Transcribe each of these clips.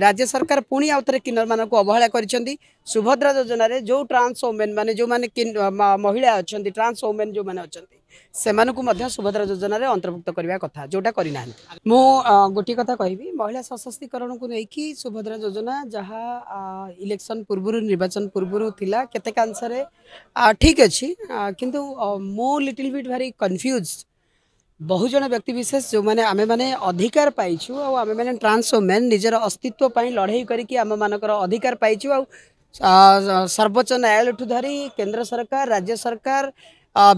ରାଜ୍ୟ ସରକାର ପୁଣି ଆଉ ଥରେ କିନ୍ନରମାନଙ୍କୁ ଅବହେଳା କରିଛନ୍ତି ସୁଭଦ୍ରା ଯୋଜନାରେ ଯେଉଁ ଟ୍ରାନ୍ସ ଓମେନ୍ ମାନେ ଯେଉଁମାନେ ମହିଳା ଅଛନ୍ତି ଟ୍ରାନ୍ସ ଓମେନ୍ ଯେଉଁମାନେ ଅଛନ୍ତି ସେମାନଙ୍କୁ ମଧ୍ୟ ସୁଭଦ୍ରା ଯୋଜନାରେ ଅନ୍ତର୍ଭୁକ୍ତ କରିବା କଥା ଯେଉଁଟା କରିନାହାନ୍ତି ମୁଁ ଗୋଟିଏ କଥା କହିବି ମହିଳା ସଶକ୍ତିକରଣକୁ ନେଇକି ସୁଭଦ୍ରା ଯୋଜନା ଯାହା ଇଲେକ୍ସନ୍ ପୂର୍ବରୁ ନିର୍ବାଚନ ପୂର୍ବରୁ ଥିଲା କେତେକାଂଶରେ ଠିକ୍ ଅଛି କିନ୍ତୁ ମୁଁ ଲିଟିଲ୍ ବିଟ୍ ଭାରି କନଫ୍ୟୁଜ୍ বহু জন ব্যক্তিবিশেষ যে আমি মানে অধিকার পাইছু আমি মানে ট্রান্স ওমেন নিজের অস্তিত্ব পাই লড়াই করি আমি অধিকার পাইছু সর্বোচ্চ ন্যায়ালয়ঠু ধরি কেন্দ্র সরকার রাজ্য সরকার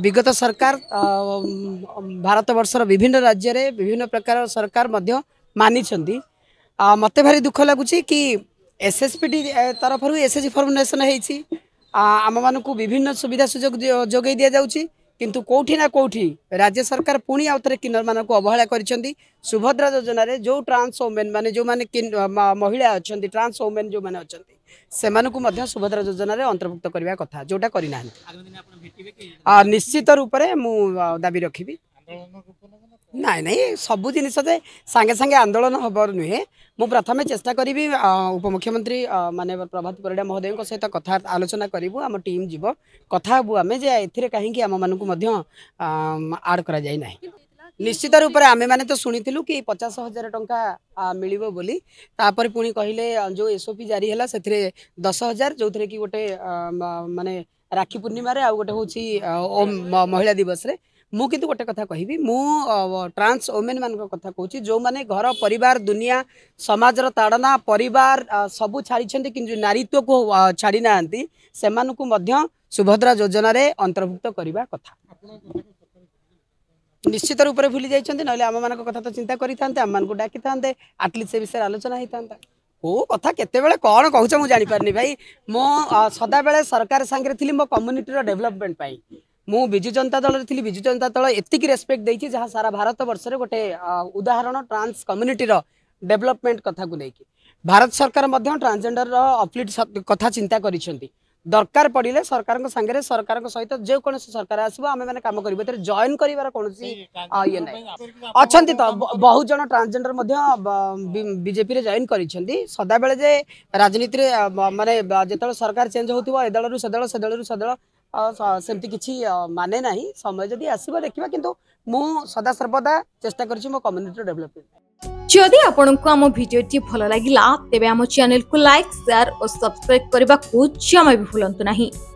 বিগত সরকার ভারতবর্ষর বিভিন্ন রাজ্যের বিভিন্ন প্রকার সরকার মানিছেন মতো ভারি দুঃখ লাগুচি কি এসএসপিডি তরফর এসএসজি ফর্মুলেসন হয়েছি আমি বিভিন্ন সুবিধা সুযোগ যোগাই দিয়া যাচ্ছে किंतु कौटिना कौटी राज्य सरकार पुणी आउ थे किन्नर मानक अवहेला कर सुभद्रा योजन जो ट्रांस ओमेन मान जो मैंने महिला अच्छा ट्रांस ओमेन जो मैंने अच्छा से सुभद्रा योजन अंतर्भुक्त करने कथ जोटा करना निश्चित रूप से मु दाबी रखी ନାଇଁ ନାଇଁ ସବୁ ଜିନିଷ ଯେ ସାଙ୍ଗେ ସାଙ୍ଗେ ଆନ୍ଦୋଳନ ହେବାର ନୁହେଁ ମୁଁ ପ୍ରଥମେ ଚେଷ୍ଟା କରିବି ଉପମୁଖ୍ୟମନ୍ତ୍ରୀ ମାନେ ପ୍ରଭାତ ପରିଡ଼ା ମହୋଦୟଙ୍କ ସହିତ କଥା ଆଲୋଚନା କରିବୁ ଆମ ଟିମ୍ ଯିବ କଥା ହେବୁ ଆମେ ଯେ ଏଥିରେ କାହିଁକି ଆମମାନଙ୍କୁ ମଧ୍ୟ ଆଡ଼୍ କରାଯାଇ ନାହିଁ ନିଶ୍ଚିତ ରୂପରେ ଆମେମାନେ ତ ଶୁଣିଥିଲୁ କି ପଚାଶ ହଜାର ଟଙ୍କା ମିଳିବ ବୋଲି ତାପରେ ପୁଣି କହିଲେ ଯେଉଁ ଏସ୍ଓପି ଜାରି ହେଲା ସେଥିରେ ଦଶ ହଜାର ଯେଉଁଥିରେ କି ଗୋଟେ ମାନେ ରାକ୍ଷୀ ପୂର୍ଣ୍ଣିମାରେ ଆଉ ଗୋଟେ ହେଉଛି ମହିଳା ଦିବସରେ ମୁଁ କିନ୍ତୁ ଗୋଟେ କଥା କହିବି ମୁଁ ଟ୍ରାନ୍ସ ଓମେନ୍ ମାନଙ୍କ କଥା କହୁଛି ଯେଉଁମାନେ ଘର ପରିବାର ଦୁନିଆ ସମାଜର ତାଡ଼ନା ପରିବାର ସବୁ ଛାଡ଼ିଛନ୍ତି କିନ୍ତୁ ନାରୀତ୍ୱକୁ ଛାଡ଼ି ନାହାନ୍ତି ସେମାନଙ୍କୁ ମଧ୍ୟ ସୁଭଦ୍ରା ଯୋଜନାରେ ଅନ୍ତର୍ଭୁକ୍ତ କରିବା କଥା ନିଶ୍ଚିତ ରୂପରେ ଭୁଲି ଯାଇଛନ୍ତି ନହେଲେ ଆମମାନଙ୍କ କଥା ତ ଚିନ୍ତା କରିଥାନ୍ତେ ଆମମାନଙ୍କୁ ଡାକିଥାନ୍ତେ ଆଟଲିଷ୍ଟ ସେ ବିଷୟରେ ଆଲୋଚନା ହେଇଥାନ୍ତା କେଉଁ କଥା କେତେବେଳେ କ'ଣ କହୁଛ ମୁଁ ଜାଣିପାରୁନି ଭାଇ ମୁଁ ସଦାବେଳେ ସରକାର ସାଙ୍ଗରେ ଥିଲି ମୋ କମ୍ୟୁନିଟିର ଡେଭଲପମେଣ୍ଟ ପାଇଁ ମୁଁ ବିଜୁ ଜନତା ଦଳରେ ଥିଲି ବିଜୁ ଜନତା ଦଳ ଏତିକି ରେସ୍ପେକ୍ଟ ଦେଇଛି ଯାହା ସାରା ଭାରତ ବର୍ଷରେ ଗୋଟେ ଉଦାହରଣ ଟ୍ରାନ୍ସ କମ୍ୟୁନିଟିର ଡେଭଲପମେଣ୍ଟ କଥାକୁ ନେଇକି ଭାରତ ସରକାର ମଧ୍ୟ ଟ୍ରାନ୍ସଜେଣ୍ଡରର ଅପଲିଟ୍ କଥା ଚିନ୍ତା କରିଛନ୍ତି ଦରକାର ପଡ଼ିଲେ ସରକାରଙ୍କ ସାଙ୍ଗରେ ସରକାରଙ୍କ ସହିତ ଯେକୌଣସି ସରକାର ଆସିବ ଆମେମାନେ କାମ କରିବୁ ଏଥିରେ ଜଏନ୍ କରିବାର କୌଣସି ଇଏ ନାହିଁ ଅଛନ୍ତି ତ ବହୁ ଜଣ ଟ୍ରାନ୍ସଜେଣ୍ଡର ମଧ୍ୟ ବିଜେପିରେ ଜଏନ୍ କରିଛନ୍ତି ସଦାବେଳେ ଯେ ରାଜନୀତିରେ ମାନେ ଯେତେବେଳେ ସରକାର ଚେଞ୍ଜ ହେଉଥିବ ଏ ଦଳରୁ ସେ ଦଳ ସେ ଦଳରୁ ସେ ଦଳ ସେମିତି କିଛି ମାନେ ନାହିଁ ସମୟ ଯଦି ଆସିବ ଦେଖିବା କିନ୍ତୁ ମୁଁ ସଦାସର୍ବଦା ଚେଷ୍ଟା କରିଛି ମୋ କମ୍ୟୁନିଟିର ଡେଭଲପମେଣ୍ଟ ଯଦି ଆପଣଙ୍କୁ ଆମ ଭିଡ଼ିଓଟି ଭଲ ଲାଗିଲା ତେବେ ଆମ ଚ୍ୟାନେଲକୁ ଲାଇକ୍ ସେୟାର ଓ ସବସ୍କ୍ରାଇବ୍ କରିବାକୁ ଜମା ବି ଭୁଲନ୍ତୁ ନାହିଁ